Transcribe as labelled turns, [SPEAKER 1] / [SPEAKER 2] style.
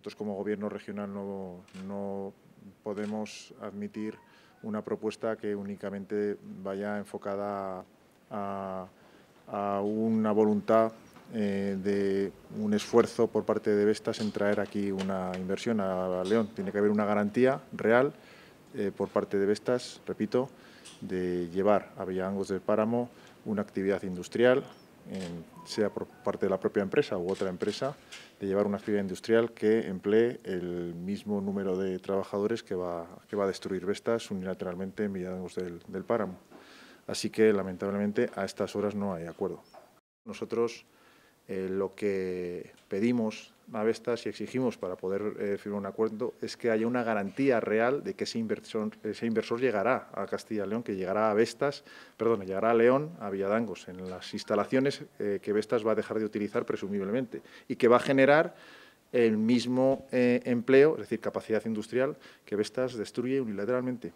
[SPEAKER 1] Nosotros como gobierno regional no, podemos admitir una propuesta que únicamente vaya enfocada a, una voluntad eh, de un esfuerzo por parte de Vestas en traer aquí una inversión a, León. Tiene que haber una garantía real eh, por parte de Vestas, repito, de llevar a Villangos del Páramo una actividad industrial sea por parte de la propia empresa u otra empresa, de llevar una actividad industrial que emplee el mismo número de trabajadores que va, que va a destruir Vestas unilateralmente en del, del Páramo. Así que, lamentablemente, a estas horas no hay acuerdo. Eh, lo que pedimos a Vestas y exigimos para poder eh, firmar un acuerdo es que haya una garantía real de que ese inversor, inversor llegará a Castilla y León, que llegará a Vestas, perdón, llegará a León, a Villadangos, en las instalaciones eh, que Vestas va a dejar de utilizar presumiblemente y que va a generar el mismo empleo, es decir, capacidad industrial que Vestas destruye unilateralmente.